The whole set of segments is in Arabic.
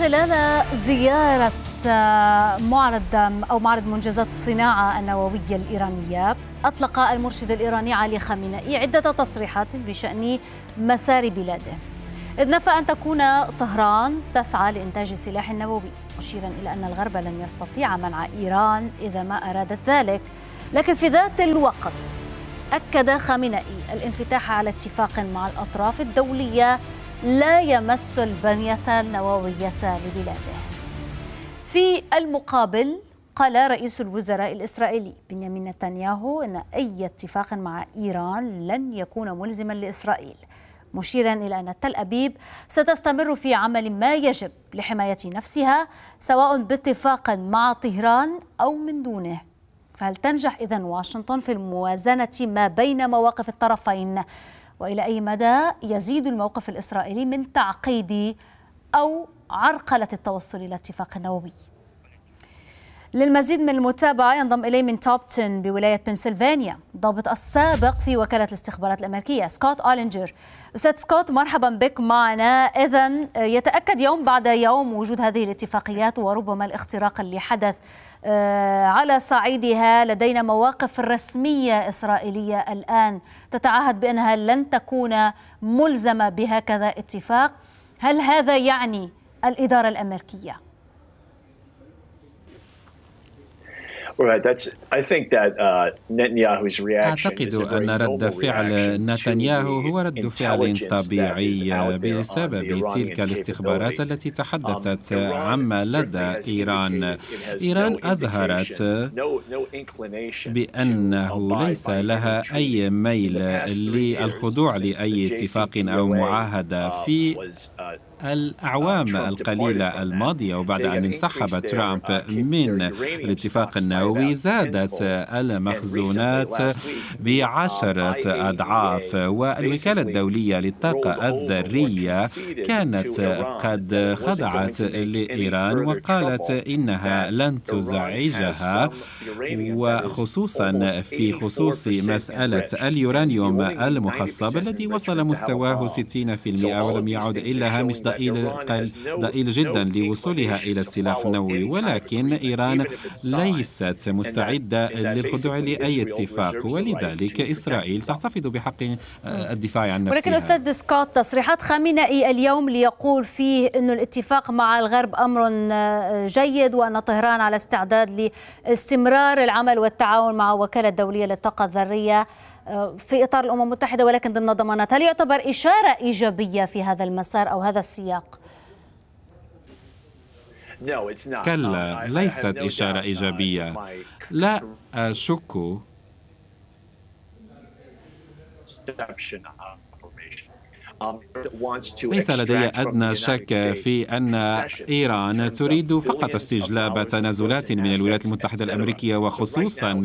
خلال زيارة آه، معرض آه، أو معرض منجزات الصناعة النووية الإيرانية أطلق المرشد الإيراني علي خامنئي عدة تصريحات بشأن مسار بلاده إذ نفى أن تكون طهران تسعى لإنتاج السلاح النووي مشيرا إلى أن الغرب لن يستطيع منع إيران إذا ما أرادت ذلك لكن في ذات الوقت أكد خامنئي الانفتاح على اتفاق مع الأطراف الدولية لا يمس البنية النووية لبلاده في المقابل قال رئيس الوزراء الإسرائيلي بنيامين نتنياهو أن أي اتفاق مع إيران لن يكون ملزما لإسرائيل مشيرا إلى أن تل أبيب ستستمر في عمل ما يجب لحماية نفسها سواء باتفاق مع طهران أو من دونه فهل تنجح إذن واشنطن في الموازنة ما بين مواقف الطرفين والى اي مدى يزيد الموقف الاسرائيلي من تعقيد او عرقله التوصل الى اتفاق نووي للمزيد من المتابعة ينضم إليه من توبتن بولاية بنسلفانيا ضابط السابق في وكالة الاستخبارات الأمريكية سكوت أولينجر أستاذ سكوت مرحبا بك معنا إذا آه، يتأكد يوم بعد يوم وجود هذه الاتفاقيات وربما الاختراق اللي حدث آه، على صعيدها لدينا مواقف رسمية إسرائيلية الآن تتعهد بأنها لن تكون ملزمة بهكذا اتفاق هل هذا يعني الإدارة الأمريكية؟ Uh, أعتقد أن رد فعل نتنياهو هو رد فعل طبيعي بسبب تلك الاستخبارات التي تحدثت um, عما لدى إيران إيران أظهرت بأنه ليس لها أي ميل للخضوع لأي اتفاق أو معاهدة uh, في uh, الأعوام uh, القليلة الماضية وبعد أن انسحب ترامب uh, من الاتفاق النووي زادت المخزونات uh, بعشرة أضعاف والوكالة الدولية للطاقة الذرية كانت قد خضعت لإيران وقالت إنها لن تزعجها وخصوصا في خصوص مسألة اليورانيوم المخصب الذي وصل مستواه 60% ولم يعد إلا هامش ضئيل, ضئيل جدا لوصولها إلى السلاح النووي ولكن إيران ليست مستعدة للخضوع لأي اتفاق ولذلك إسرائيل تحتفظ بحق آه، الدفاع عن نفسها ولكن أستاذ سكوت تصريحات خامنئي اليوم ليقول فيه أن الاتفاق مع الغرب أمر آه، جيد وأن طهران على استعداد لاستمرار العمل والتعاون مع وكالة دولية للطاقة الذرية في اطار الامم المتحده ولكن ضمن ضمانات، هل يعتبر اشاره ايجابيه في هذا المسار او هذا السياق؟ كلا ليست اشاره ايجابيه لا اشك Um, ليس لدي أدنى شك في أن إيران تريد فقط استجلاب تنازلات من الولايات المتحدة الأمريكية وخصوصا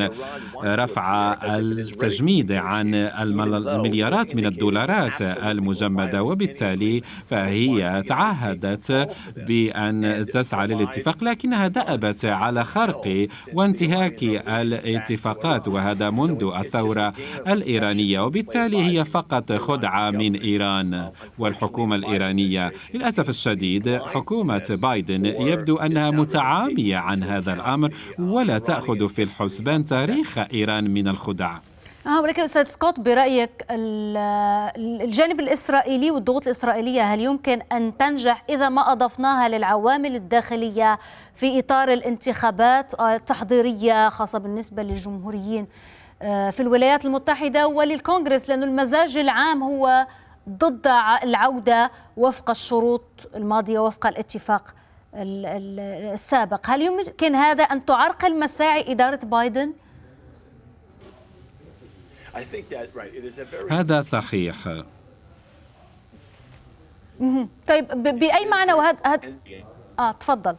رفع التجميد عن المليارات من الدولارات المجمدة وبالتالي فهي تعهدت بأن تسعى للاتفاق لكنها دأبت على خرق وانتهاك الاتفاقات وهذا منذ الثورة الإيرانية وبالتالي هي فقط خدعة من إيران إيران والحكومة الإيرانية للأسف الشديد حكومة بايدن يبدو أنها متعامية عن هذا الأمر ولا تأخذ في الحسبان تاريخ إيران من الخدع ولكن استاذ سكوت برايك الجانب الاسرائيلي والضغوط الاسرائيليه هل يمكن ان تنجح اذا ما اضفناها للعوامل الداخليه في اطار الانتخابات التحضيريه خاصه بالنسبه للجمهوريين آه، في الولايات المتحده وللكونغرس لأن المزاج العام هو ضد العودة وفق الشروط الماضية وفق الاتفاق السابق هل يمكن هذا أن تعرقل مساعي إدارة بايدن؟ هذا صحيح طيب بأي معنى وهذا آه تفضل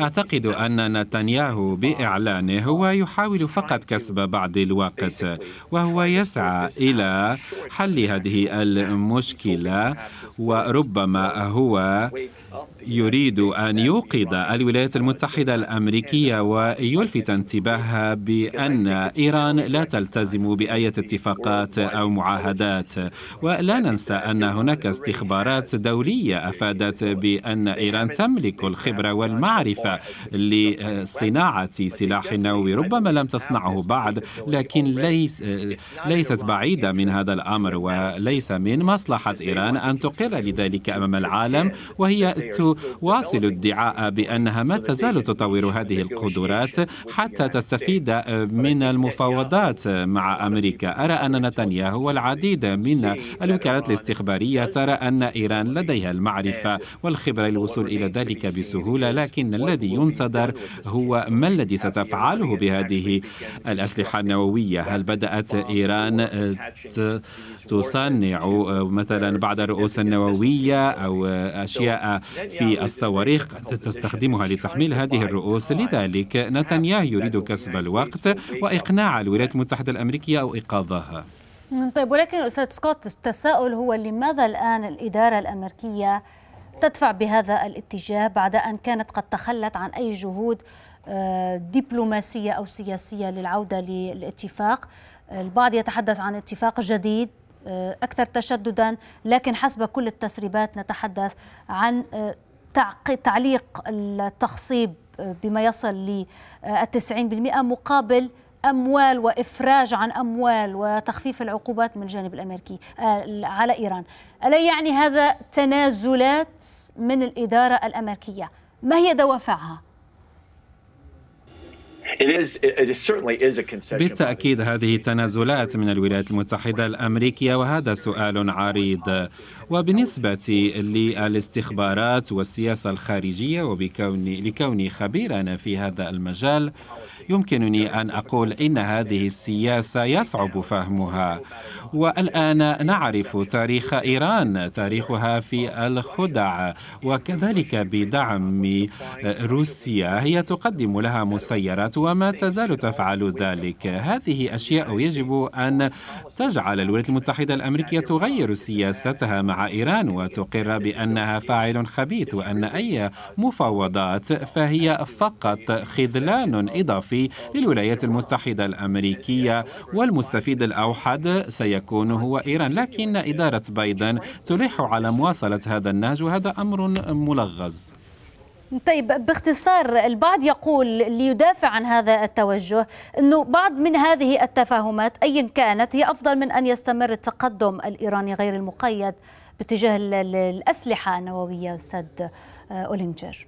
أعتقد أن نتنياهو بإعلانه هو يحاول فقط كسب بعض الوقت وهو يسعى إلى حل هذه المشكلة وربما هو يريد أن يوقظ الولايات المتحدة الأمريكية ويلفت انتباهها بأن إيران لا تلتزم بأي اتفاقات أو معاهدات ولا ننسى أن هناك استخبارات دولية أفادت بأن إيران تملك الخبرة والمعرفة لصناعة سلاح نووي ربما لم تصنعه بعد لكن ليس ليست بعيدة من هذا الأمر وليس من مصلحة إيران أن تقر لذلك أمام العالم وهي تواصل الدعاء بأنها ما تزال تطور هذه القدرات حتى تستفيد من المفاوضات مع أمريكا أرى أن نتنياهو والعديد من الوكالات الاستخبارية ترى أن إيران لديها المعرفة والخبرة للوصول إلى ذلك بسهولة لكن الذي ينتظر هو ما الذي ستفعله بهذه الأسلحة النووية هل بدأت إيران تصنع مثلا بعض الرؤوس النووية أو أشياء في الصواريخ تستخدمها لتحميل هذه الرؤوس لذلك نتنياهو يريد كسب الوقت وإقناع الولايات المتحدة الأمريكية أو إيقاظها طيب ولكن أستاذ سكوت التساؤل هو لماذا الآن الإدارة الأمريكية تدفع بهذا الاتجاه بعد أن كانت قد تخلت عن أي جهود آه، دبلوماسية أو سياسية للعودة للاتفاق البعض يتحدث عن اتفاق جديد آه، أكثر تشددا لكن حسب كل التسريبات نتحدث عن آه، تعليق التخصيب آه، بما يصل للتسعين بالمئة مقابل أموال وإفراج عن أموال وتخفيف العقوبات من الجانب الأمريكي على إيران ألا يعني هذا تنازلات من الإدارة الأمريكية ما هي دوافعها؟ بالتأكيد هذه تنازلات من الولايات المتحدة الأمريكية وهذا سؤال عريض وبالنسبة للاستخبارات والسياسة الخارجية وبكوني لكوني خبيرا في هذا المجال يمكنني أن أقول إن هذه السياسة يصعب فهمها والآن نعرف تاريخ إيران تاريخها في الخدع وكذلك بدعم روسيا هي تقدم لها مسيرات وما تزال تفعل ذلك هذه أشياء يجب أن تجعل الولايات المتحدة الأمريكية تغير سياستها مع إيران وتقر بأنها فاعل خبيث وأن أي مفاوضات فهي فقط خذلان إضافي للولايات المتحدة الأمريكية والمستفيد الأوحد سيكون هو إيران لكن إدارة بايدن تلح على مواصلة هذا النهج وهذا أمر ملغز طيب باختصار البعض يقول ليدافع عن هذا التوجه انه بعض من هذه التفاهمات ايا كانت هي افضل من ان يستمر التقدم الايراني غير المقيد باتجاه الأسلحة النووية أستاذ آه، أولينجر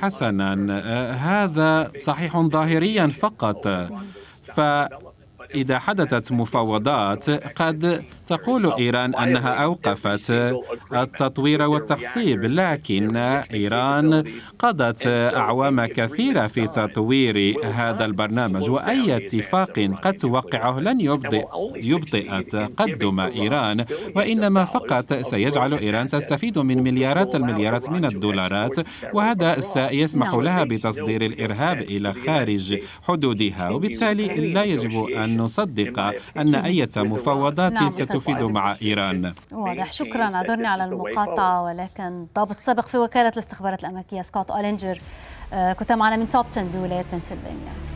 حسنا آه، هذا صحيح ظاهريا فقط ف إذا حدثت مفاوضات قد تقول إيران أنها أوقفت التطوير والتخصيب لكن إيران قضت أعوام كثيرة في تطوير هذا البرنامج وأي اتفاق قد توقعه لن يبطئ, يبطئ تقدم إيران وإنما فقط سيجعل إيران تستفيد من مليارات المليارات من الدولارات وهذا سيسمح لها بتصدير الإرهاب إلى خارج حدودها وبالتالي لا يجب أن نصدق أن أي مفاوضات نعم. ستفيد مع إيران واضح شكرا عذرني على المقاطعة ولكن ضابط سابق في وكالة الاستخبارات الأمريكية سكوت أولينجر آه، كنت معنا من توبتن بولاية بنسلفانيا